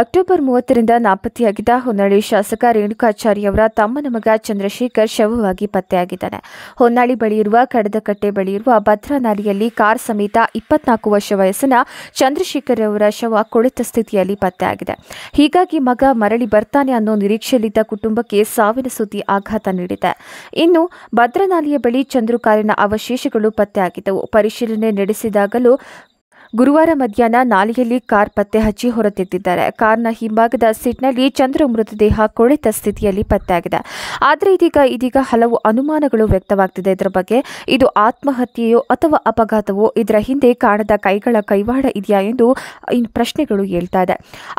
October ಮೂವತ್ತರಿಂದ ನಾಪತ್ತೆಯಾಗಿದ್ದ ಹೊನ್ನಾಳಿ ಶಾಸಕ ರೇಣುಕಾಚಾರ್ಯವರ ತಮ್ಮನ ಮಗ ಚಂದ್ರಶೇಖರ್ ಶವವಾಗಿ ಪತ್ತೆಯಾಗಿದ್ದಾನೆ ಹೊನ್ನಾಳಿ ಬಳಿಯಿರುವ ಕಡದಕಟ್ಟೆ ಬಳಿಯಿರುವ ಭದ್ರಾ ನಾಲೆಯಲ್ಲಿ ಕಾರ್ ಸಮೇತ ಇಪ್ಪತ್ನಾಲ್ಕು ವರ್ಷ ವಯಸ್ಸಿನ ಚಂದ್ರಶೇಖರ್ ಅವರ ಶವ ಕೊಳೆತ ಸ್ಥಿತಿಯಲ್ಲಿ ಪತ್ತೆಯಾಗಿದೆ ಹೀಗಾಗಿ ಮಗ ಮರಳಿ ಬರ್ತಾನೆ ಅನ್ನೋ ನಿರೀಕ್ಷೆಯಲ್ಲಿದ್ದ ಕುಟುಂಬಕ್ಕೆ ಸಾವಿನ ಸುದ್ದಿ ಆಘಾತ ನೀಡಿದೆ ಇನ್ನು ಭದ್ರಾ ಬಳಿ ಚಂದ್ರು ಕಾರಿನ ಅವಶೇಷಗಳು ಪತ್ತೆಯಾಗಿದ್ದವು ಪರಿಶೀಲನೆ ನಡೆಸಿದಾಗಲೂ ಗುರುವಾರ ಮಧ್ಯಾಹ್ನ ನಾಲೆಯಲ್ಲಿ ಕಾರ್ ಪತ್ತೆ ಹಚ್ಚಿ ಹೊರತೆತ್ತಿದ್ದಾರೆ ಕಾರ್ನ ಹಿಂಭಾಗದ ಸೀಟ್ನಲ್ಲಿ ಚಂದ್ರ ಮೃತದೇಹ ಕೊಳೆತ ಸ್ಥಿತಿಯಲ್ಲಿ ಪತ್ತೆಯಾಗಿದೆ ಆದರೆ ಇದೀಗ ಇದೀಗ ಹಲವು ಅನುಮಾನಗಳು ವ್ಯಕ್ತವಾಗ್ತಿದೆ ಇದರ ಬಗ್ಗೆ ಇದು ಆತ್ಮಹತ್ಯೆಯೋ ಅಥವಾ ಅಪಘಾತವೋ ಇದರ ಹಿಂದೆ ಕಾಣದ ಕೈಗಳ ಕೈವಾಡ ಇದೆಯಾ ಎಂದು ಪ್ರಶ್ನೆಗಳು ಹೇಳ್ತಾ ಇದೆ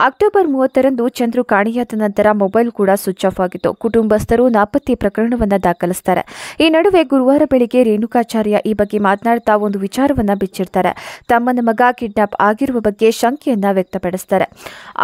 ಅಕ್ಟೋಬರ್ ಮೂವತ್ತರಂದು ಚಂದ್ರು ಕಾಣೆಯಾದ ನಂತರ ಮೊಬೈಲ್ ಕೂಡ ಸ್ವಿಚ್ ಆಫ್ ಆಗಿತ್ತು ಕುಟುಂಬಸ್ಥರು ನಾಪತ್ತೆ ಪ್ರಕರಣವನ್ನು ದಾಖಲಿಸ್ತಾರೆ ಈ ನಡುವೆ ಗುರುವಾರ ಬೆಳಿಗ್ಗೆ ರೇಣುಕಾಚಾರ್ಯ ಈ ಬಗ್ಗೆ ಮಾತನಾಡ್ತಾ ಒಂದು ವಿಚಾರವನ್ನ ಬಿಚ್ಚಿರ್ತಾರೆ ತಮ್ಮನ ಮಗ ಮಗ ಕಿಡ್ನಾಪ್ ಆಗಿರುವ ಬಗ್ಗೆ ಶಂಕೆಯನ್ನ ವ್ಯಕ್ತಪಡಿಸ್ತಾರೆ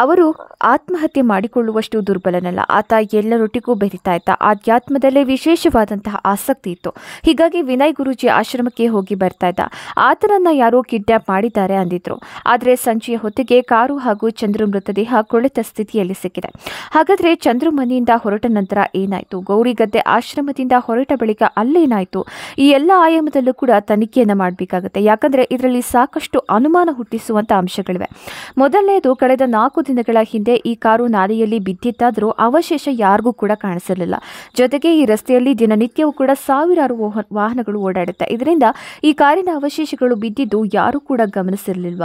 ಅವರು ಆತ್ಮಹತ್ಯೆ ಮಾಡಿಕೊಳ್ಳುವಷ್ಟು ದುರ್ಬಲನಲ್ಲ ಆತ ಎಲ್ಲರೊಟ್ಟಿಗೂ ಬೆರಿತಾ ಇದ್ದ ಆಧ್ಯಾತ್ಮದಲ್ಲೇ ವಿಶೇಷವಾದಂತಹ ಆಸಕ್ತಿ ಇತ್ತು ಹೀಗಾಗಿ ವಿನಯ್ ಗುರುಜಿ ಆಶ್ರಮಕ್ಕೆ ಹೋಗಿ ಬರ್ತಾ ಇದ್ದ ಆತನನ್ನ ಯಾರೋ ಕಿಡ್ನಾಪ್ ಮಾಡಿದ್ದಾರೆ ಅಂದಿದ್ರು ಆದರೆ ಸಂಜೆಯ ಹೊತ್ತಿಗೆ ಕಾರು ಹಾಗೂ ಚಂದ್ರು ಮೃತದೇಹ ಕೊಳೆತ ಸ್ಥಿತಿಯಲ್ಲಿ ಸಿಕ್ಕಿದೆ ಹಾಗಾದ್ರೆ ಚಂದ್ರು ಮನೆಯಿಂದ ಹೊರಟ ನಂತರ ಏನಾಯಿತು ಗದ್ದೆ ಆಶ್ರಮದಿಂದ ಹೊರಟ ಬಳಿಕ ಅಲ್ಲೇನಾಯಿತು ಈ ಎಲ್ಲ ಆಯಾಮದಲ್ಲೂ ಕೂಡ ತನಿಖೆಯನ್ನು ಮಾಡಬೇಕಾಗುತ್ತೆ ಯಾಕಂದ್ರೆ ಇದರಲ್ಲಿ ಸಾಕಷ್ಟು ಅನು ಅನುಮಾನ ಹುಟ್ಟಿಸುವಂಥ ಅಂಶಗಳಿವೆ ಮೊದಲನೆಯದು ಕಳೆದ ನಾಲ್ಕು ದಿನಗಳ ಹಿಂದೆ ಈ ಕಾರು ನಾಲೆಯಲ್ಲಿ ಬಿದ್ದಿತ್ತಾದರೂ ಅವಶೇಷ ಯಾರಿಗೂ ಕೂಡ ಕಾಣಿಸಿರಲಿಲ್ಲ ಜೊತೆಗೆ ಈ ರಸ್ತೆಯಲ್ಲಿ ದಿನನಿತ್ಯವೂ ಕೂಡ ಸಾವಿರಾರು ವಾಹನಗಳು ಓಡಾಡುತ್ತೆ ಇದರಿಂದ ಈ ಕಾರಿನ ಅವಶೇಷಗಳು ಬಿದ್ದಿದ್ದು ಯಾರೂ ಕೂಡ ಗಮನಿಸಿರಲಿಲ್ಲ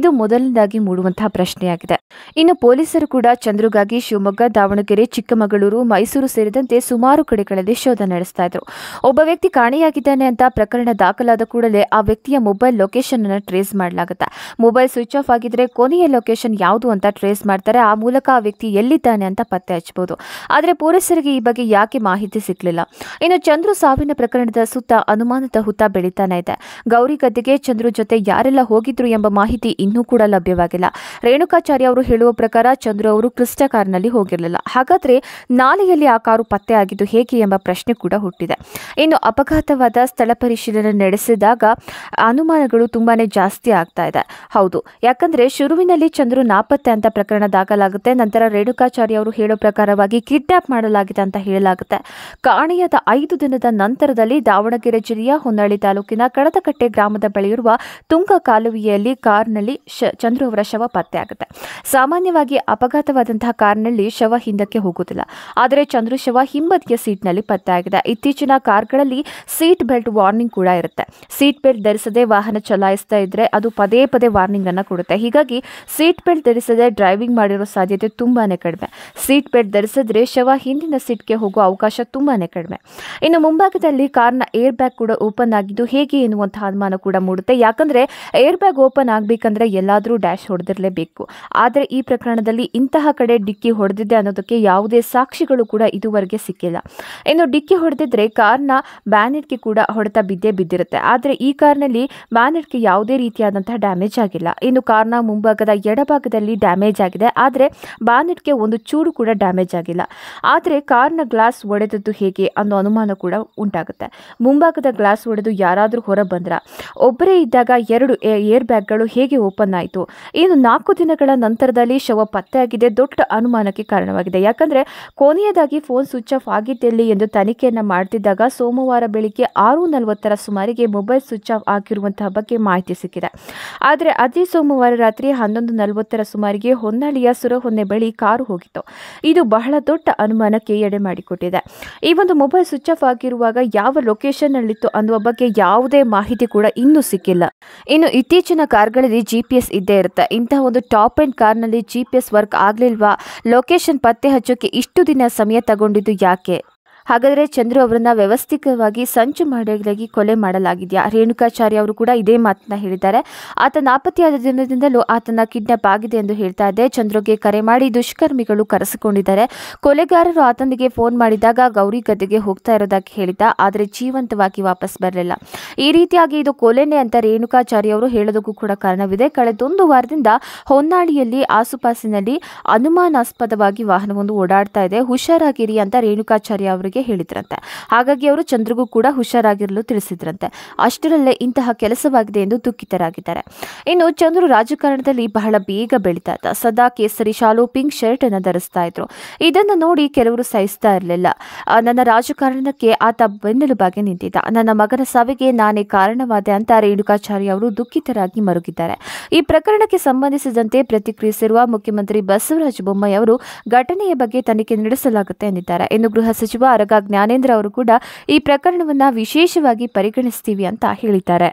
ಇದು ಮೊದಲನೇದಾಗಿ ಮೂಡುವಂತಹ ಪ್ರಶ್ನೆಯಾಗಿದೆ ಇನ್ನು ಪೊಲೀಸರು ಕೂಡ ಚಂದ್ರುಗಾಗಿ ಶಿವಮೊಗ್ಗ ದಾವಣಗೆರೆ ಚಿಕ್ಕಮಗಳೂರು ಮೈಸೂರು ಸೇರಿದಂತೆ ಸುಮಾರು ಕಡೆಗಳಲ್ಲಿ ಶೋಧ ನಡೆಸ್ತಾ ಇದ್ರು ಒಬ್ಬ ವ್ಯಕ್ತಿ ಕಾಣೆಯಾಗಿದ್ದಾನೆ ಅಂತ ಪ್ರಕರಣ ದಾಖಲಾದ ಕೂಡಲೇ ಆ ವ್ಯಕ್ತಿಯ ಮೊಬೈಲ್ ಲೊಕೇಶನ್ ಅನ್ನು ಟ್ರೇಸ್ ಮಾಡಲಾಗಿದೆ ಮಾಡಲಾಗುತ್ತೆ ಮೊಬೈಲ್ ಸ್ವಿಚ್ ಆಫ್ ಆಗಿದ್ರೆ ಕೊನೆಯ ಲೊಕೇಶನ್ ಯಾವುದು ಅಂತ ಟ್ರೇಸ್ ಮಾಡ್ತಾರೆ ಆ ಮೂಲಕ ಆ ವ್ಯಕ್ತಿ ಎಲ್ಲಿದ್ದಾನೆ ಅಂತ ಪತ್ತೆ ಹಚ್ಚಬಹುದು ಆದರೆ ಪೊಲೀಸರಿಗೆ ಈ ಬಗ್ಗೆ ಯಾಕೆ ಮಾಹಿತಿ ಸಿಕ್ಕಲಿಲ್ಲ ಇನ್ನು ಚಂದ್ರು ಸಾವಿನ ಪ್ರಕರಣದ ಸುತ್ತ ಅನುಮಾನದ ಹುತ್ತ ಬೆಳಿತಾನೆ ಇದೆ ಗೌರಿ ಗದ್ದೆಗೆ ಚಂದ್ರು ಜೊತೆ ಯಾರೆಲ್ಲ ಹೋಗಿದ್ರು ಎಂಬ ಮಾಹಿತಿ ಇನ್ನೂ ಕೂಡ ಲಭ್ಯವಾಗಿಲ್ಲ ರೇಣುಕಾಚಾರ್ಯ ಅವರು ಹೇಳುವ ಪ್ರಕಾರ ಚಂದ್ರು ಅವರು ಕ್ರಿಸ್ಟ ಕಾರ್ನಲ್ಲಿ ಹೋಗಿರಲಿಲ್ಲ ಹಾಗಾದ್ರೆ ನಾಲೆಯಲ್ಲಿ ಆ ಕಾರು ಪತ್ತೆ ಆಗಿದ್ದು ಹೇಗೆ ಎಂಬ ಪ್ರಶ್ನೆ ಕೂಡ ಹುಟ್ಟಿದೆ ಇನ್ನು ಅಪಘಾತವಾದ ಸ್ಥಳ ಪರಿಶೀಲನೆ ನಡೆಸಿದಾಗ ಅನುಮಾನಗಳು ತುಂಬಾನೇ ಜಾಸ್ತಿ ಆಗ್ತದೆ ಆಗ್ತಾ ಇದೆ ಹೌದು ಯಾಕಂದ್ರೆ ಶುರುವಿನಲ್ಲಿ ಚಂದ್ರು ನಾಪತ್ತೆ ಅಂತ ಪ್ರಕರಣ ದಾಖಲಾಗುತ್ತೆ ನಂತರ ರೇಣುಕಾಚಾರ್ಯ ಅವರು ಹೇಳೋ ಪ್ರಕಾರವಾಗಿ ಕಿಡ್ನಾಪ್ ಮಾಡಲಾಗಿದೆ ಅಂತ ಹೇಳಲಾಗುತ್ತೆ ಕಾಣೆಯಾದ ಐದು ದಿನದ ನಂತರದಲ್ಲಿ ದಾವಣಗೆರೆ ಜಿಲ್ಲೆಯ ಹೊನ್ನಾಳಿ ತಾಲೂಕಿನ ಕಡದಕಟ್ಟೆ ಗ್ರಾಮದ ಬಳಿಯಿರುವ ತುಂಗ ಕಾಲುವೆಯಲ್ಲಿ ಕಾರ್ನಲ್ಲಿ ಚಂದ್ರು ಅವರ ಶವ ಪತ್ತೆಯಾಗುತ್ತೆ ಸಾಮಾನ್ಯವಾಗಿ ಅಪಘಾತವಾದಂತಹ ಕಾರ್ನಲ್ಲಿ ಶವ ಹಿಂದಕ್ಕೆ ಹೋಗುವುದಿಲ್ಲ ಆದರೆ ಚಂದ್ರು ಶವ ಹಿಂಬದಿಯ ಸೀಟ್ನಲ್ಲಿ ಪತ್ತೆಯಾಗಿದೆ ಇತ್ತೀಚಿನ ಕಾರ್ಗಳಲ್ಲಿ ಸೀಟ್ ಬೆಲ್ಟ್ ವಾರ್ನಿಂಗ್ ಕೂಡ ಇರುತ್ತೆ ಸೀಟ್ ಬೆಲ್ಟ್ ಧರಿಸದೆ ವಾಹನ ಚಲಾಯಿಸ್ತಾ ಇದ್ರೆ ಅದು ಪದೇ ಪದೇ ವಾರ್ನಿಂಗ್ ಅನ್ನು ಕೊಡುತ್ತೆ ಹೀಗಾಗಿ ಸೀಟ್ ಬೆಲ್ಟ್ ಧರಿಸದೆ ಡ್ರೈವಿಂಗ್ ಮಾಡಿರೋ ಸಾಧ್ಯತೆ ತುಂಬಾನೇ ಕಡಿಮೆ ಸೀಟ್ ಬೆಲ್ಟ್ ಧರಿಸಿದ್ರೆ ಶವ ಹಿಂದಿನ ಸೀಟ್ಗೆ ಹೋಗುವ ಅವಕಾಶ ತುಂಬಾನೇ ಕಡಿಮೆ ಇನ್ನು ಮುಂಭಾಗದಲ್ಲಿ ಕಾರ್ನ ಏರ್ ಬ್ಯಾಗ್ ಕೂಡ ಓಪನ್ ಆಗಿದ್ದು ಹೇಗೆ ಎನ್ನುವಂತಹ ಅನುಮಾನ ಕೂಡ ಮೂಡುತ್ತೆ ಯಾಕಂದ್ರೆ ಏರ್ ಬ್ಯಾಗ್ ಓಪನ್ ಆಗಬೇಕಂದ್ರೆ ಎಲ್ಲಾದರೂ ಡ್ಯಾಶ್ ಹೊಡೆದಿರಲೇಬೇಕು ಆದರೆ ಈ ಪ್ರಕರಣದಲ್ಲಿ ಇಂತಹ ಕಡೆ ಡಿಕ್ಕಿ ಹೊಡೆದಿದೆ ಅನ್ನೋದಕ್ಕೆ ಯಾವುದೇ ಸಾಕ್ಷಿಗಳು ಕೂಡ ಇದುವರೆಗೆ ಸಿಕ್ಕಿಲ್ಲ ಇನ್ನು ಡಿಕ್ಕಿ ಹೊಡೆದಿದ್ರೆ ಕಾರ್ನ ಗೆ ಕೂಡ ಹೊಡೆತ ಬಿದ್ದೇ ಬಿದ್ದಿರುತ್ತೆ ಆದರೆ ಈ ಕಾರ್ನಲ್ಲಿ ಗೆ ಯಾವುದೇ ರೀತಿಯಾದಂತಹ ಡ್ಯಾಮೇಜ್ ಆಗಿಲ್ಲ ಇನ್ನು ಕಾರ್ನ ಮುಂಭಾಗದ ಎಡಭಾಗದಲ್ಲಿ ಡ್ಯಾಮೇಜ್ ಆಗಿದೆ ಆದರೆ ಬಾನೆಟ್ಗೆ ಒಂದು ಚೂರು ಕೂಡ ಡ್ಯಾಮೇಜ್ ಆಗಿಲ್ಲ ಆದರೆ ಕಾರ್ನ ಗ್ಲಾಸ್ ಒಡೆದದ್ದು ಹೇಗೆ ಅನ್ನೋ ಅನುಮಾನ ಕೂಡ ಉಂಟಾಗುತ್ತೆ ಮುಂಭಾಗದ ಗ್ಲಾಸ್ ಒಡೆದು ಯಾರಾದರೂ ಹೊರ ಬಂದ್ರ ಒಬ್ಬರೇ ಇದ್ದಾಗ ಎರಡು ಏರ್ ಬ್ಯಾಗ್ಗಳು ಹೇಗೆ ಓಪನ್ ಆಯಿತು ಇನ್ನು ನಾಲ್ಕು ದಿನಗಳ ನಂತರದಲ್ಲಿ ಶವ ಪತ್ತೆಯಾಗಿದೆ ದೊಡ್ಡ ಅನುಮಾನಕ್ಕೆ ಕಾರಣವಾಗಿದೆ ಯಾಕಂದರೆ ಕೊನೆಯದಾಗಿ ಫೋನ್ ಸ್ವಿಚ್ ಆಫ್ ಆಗಿದ್ದೆಲ್ಲಿ ಎಂದು ತನಿಖೆಯನ್ನು ಮಾಡ್ತಿದ್ದಾಗ ಸೋಮವಾರ ಬೆಳಿಗ್ಗೆ ಆರು ನಲವತ್ತರ ಸುಮಾರಿಗೆ ಮೊಬೈಲ್ ಸ್ವಿಚ್ ಆಫ್ ಆಗಿರುವಂತಹ ಬಗ್ಗೆ ಮಾಹಿತಿ ಸಿಕ್ಕಿದೆ ಆದರೆ ಅದೇ ಸೋಮವಾರ ರಾತ್ರಿ ಹನ್ನೊಂದು ನಲವತ್ತರ ಸುಮಾರಿಗೆ ಹೊನ್ನಾಳಿಯ ಸುರಹೊನ್ನೆ ಬಳಿ ಕಾರು ಹೋಗಿತ್ತು ಇದು ಬಹಳ ದೊಡ್ಡ ಅನುಮಾನಕ್ಕೆ ಎಡೆ ಮಾಡಿಕೊಟ್ಟಿದೆ ಈ ಒಂದು ಮೊಬೈಲ್ ಸ್ವಿಚ್ ಆಫ್ ಆಗಿರುವಾಗ ಯಾವ ಲೊಕೇಶನ್ ಅಲ್ಲಿತ್ತು ಅನ್ನುವ ಬಗ್ಗೆ ಯಾವುದೇ ಮಾಹಿತಿ ಕೂಡ ಇನ್ನೂ ಸಿಕ್ಕಿಲ್ಲ ಇನ್ನು ಇತ್ತೀಚಿನ ಕಾರ್ಗಳಲ್ಲಿ ಜಿ ಪಿ ಎಸ್ ಇದ್ದೇ ಇರುತ್ತೆ ಇಂತಹ ಒಂದು ಟಾಪ್ ಎಂಡ್ ಕಾರ್ನಲ್ಲಿ ಜಿ ಪಿ ಎಸ್ ವರ್ಕ್ ಆಗಲಿಲ್ವಾ ಲೊಕೇಶನ್ ಪತ್ತೆ ಹಚ್ಚೋಕೆ ಇಷ್ಟು ದಿನ ಸಮಯ ತಗೊಂಡಿದ್ದು ಯಾಕೆ ಹಾಗಾದರೆ ಚಂದ್ರು ಅವರನ್ನ ವ್ಯವಸ್ಥಿತವಾಗಿ ಸಂಚು ಮಾಡಲಾಗಿ ಕೊಲೆ ಮಾಡಲಾಗಿದೆಯಾ ರೇಣುಕಾಚಾರ್ಯ ಅವರು ಕೂಡ ಇದೇ ಮಾತನ್ನ ಹೇಳಿದ್ದಾರೆ ಆತ ನಾಪತ್ತೆಯಾದ ದಿನದಿಂದಲೂ ಆತನ ಕಿಡ್ನಾಪ್ ಆಗಿದೆ ಎಂದು ಹೇಳ್ತಾ ಇದೆ ಚಂದ್ರಗೆ ಕರೆ ಮಾಡಿ ದುಷ್ಕರ್ಮಿಗಳು ಕರೆಸಿಕೊಂಡಿದ್ದಾರೆ ಕೊಲೆಗಾರರು ಆತನಿಗೆ ಫೋನ್ ಮಾಡಿದಾಗ ಗೌರಿ ಗದ್ದೆಗೆ ಹೋಗ್ತಾ ಇರೋದಾಗಿ ಹೇಳಿದ್ದ ಆದರೆ ಜೀವಂತವಾಗಿ ವಾಪಸ್ ಬರಲಿಲ್ಲ ಈ ರೀತಿಯಾಗಿ ಇದು ಕೊಲೆನೆ ಅಂತ ರೇಣುಕಾಚಾರ್ಯ ಅವರು ಹೇಳೋದಕ್ಕೂ ಕೂಡ ಕಾರಣವಿದೆ ಕಳೆದೊಂದು ವಾರದಿಂದ ಹೊನ್ನಾಳಿಯಲ್ಲಿ ಆಸುಪಾಸಿನಲ್ಲಿ ಅನುಮಾನಾಸ್ಪದವಾಗಿ ವಾಹನವೊಂದು ಓಡಾಡ್ತಾ ಇದೆ ಹುಷಾರಾಗಿರಿ ಅಂತ ರೇಣುಕಾಚಾರ್ಯ ಅವರಿಗೆ ಅವರಿಗೆ ಹೇಳಿದ್ರಂತೆ ಹಾಗಾಗಿ ಅವರು ಚಂದ್ರಗೂ ಕೂಡ ಹುಷಾರಾಗಿರಲು ತಿಳಿಸಿದ್ರಂತೆ ಅಷ್ಟರಲ್ಲೇ ಇಂತಹ ಕೆಲಸವಾಗಿದೆ ಎಂದು ದುಃಖಿತರಾಗಿದ್ದಾರೆ ಇನ್ನು ಚಂದ್ರು ರಾಜಕಾರಣದಲ್ಲಿ ಬಹಳ ಬೇಗ ಬೆಳೀತಾ ಸದಾ ಕೇಸರಿ ಶಾಲು ಪಿಂಕ್ ಶರ್ಟ್ ಅನ್ನು ಧರಿಸ್ತಾ ಇದ್ರು ಇದನ್ನು ನೋಡಿ ಕೆಲವರು ಸಹಿಸ್ತಾ ಇರಲಿಲ್ಲ ನನ್ನ ರಾಜಕಾರಣಕ್ಕೆ ಆತ ಬೆನ್ನೆಲುಬಾಗಿ ನಿಂತಿದ್ದ ನನ್ನ ಮಗನ ಸಾವಿಗೆ ನಾನೇ ಕಾರಣವಾದೆ ಅಂತ ರೇಣುಕಾಚಾರ್ಯ ಅವರು ದುಃಖಿತರಾಗಿ ಮರುಗಿದ್ದಾರೆ ಈ ಪ್ರಕರಣಕ್ಕೆ ಸಂಬಂಧಿಸಿದಂತೆ ಪ್ರತಿಕ್ರಿಯಿಸಿರುವ ಮುಖ್ಯಮಂತ್ರಿ ಬಸವರಾಜ ಬೊಮ್ಮಾಯಿ ಅವರು ಘಟನೆಯ ಬಗ್ಗೆ ತನಿಖೆ ನಡೆಸಲಾಗುತ್ತೆ ಎಂದಿದ್ದಾರೆ ಇನ್ನು ಗೃಹ ಸಚಿವ ಆಗ ಜ್ಞಾನೇಂದ್ರ ಅವರು ಕೂಡ ಈ ಪ್ರಕರಣವನ್ನು ವಿಶೇಷವಾಗಿ ಪರಿಗಣಿಸ್ತೀವಿ ಅಂತ ಹೇಳಿದ್ದಾರೆ